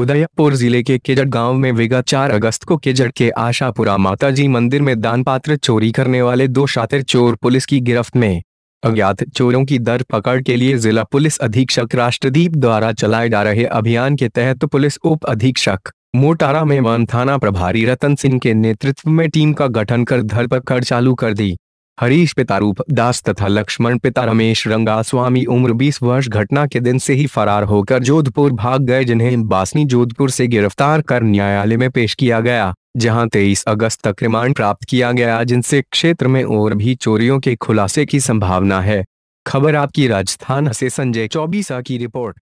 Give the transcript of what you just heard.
उदयपुर जिले के केजड़ गांव में विगत 4 अगस्त को केजड़ के आशापुरा माताजी मंदिर में दान पात्र चोरी करने वाले दो शातिर चोर पुलिस की गिरफ्त में अज्ञात चोरों की दर पकड़ के लिए जिला पुलिस अधीक्षक राष्ट्रदीप द्वारा चलाए जा रहे अभियान के तहत पुलिस उप अधीक्षक मोटारा में वन थाना प्रभारी रतन सिंह के नेतृत्व में टीम का गठन कर धरपकड़ चालू कर दी हरीश पिता रूप दास तथा लक्ष्मण पिता रमेश रंगा स्वामी उम्र 20 वर्ष घटना के दिन से ही फरार होकर जोधपुर भाग गए जिन्हें बासनी जोधपुर से गिरफ्तार कर न्यायालय में पेश किया गया जहां 23 अगस्त तक रिमांड प्राप्त किया गया जिनसे क्षेत्र में और भी चोरियों के खुलासे की संभावना है खबर आपकी राजस्थान से संजय चौबीसा की रिपोर्ट